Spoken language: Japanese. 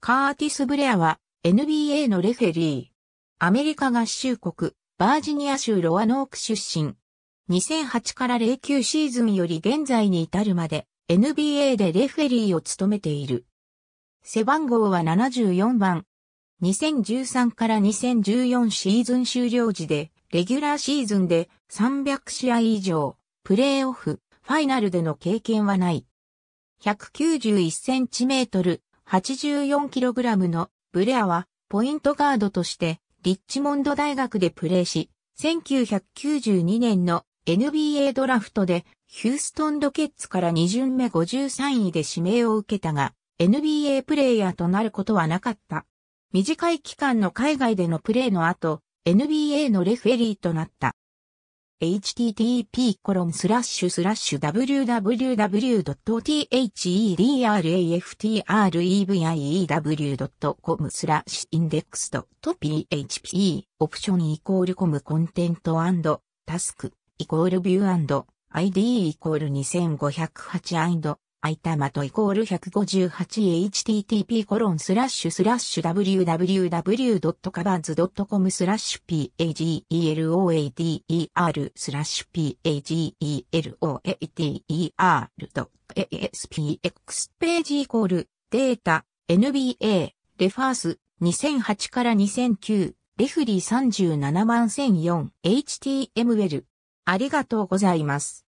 カーティス・ブレアは NBA のレフェリー。アメリカ合衆国、バージニア州ロアノーク出身。2008から09シーズンより現在に至るまで NBA でレフェリーを務めている。背番号は74番。2013から2014シーズン終了時で、レギュラーシーズンで300試合以上、プレーオフ、ファイナルでの経験はない。191センチメートル、84kg のブレアはポイントガードとしてリッチモンド大学でプレーし、1992年の NBA ドラフトでヒューストンドケッツから2巡目53位で指名を受けたが、NBA プレイヤーとなることはなかった。短い期間の海外でのプレーの後、NBA のレフェリーとなった。h t t p w w w t h e d r a f t r e v c o m スラッシュインデックスドット php オプションイコールコムコンテントアンドタスクイコールビューアンド &id イコール2508アイタマトイコール 158http コロンスラッシュスラッシュ www.covans.com スラッシュ pageloader スラッシュ pageloader.aspx ページイコールデータ NBA レファース2008から2009レフリー37 1004 HTML ありがとうございます。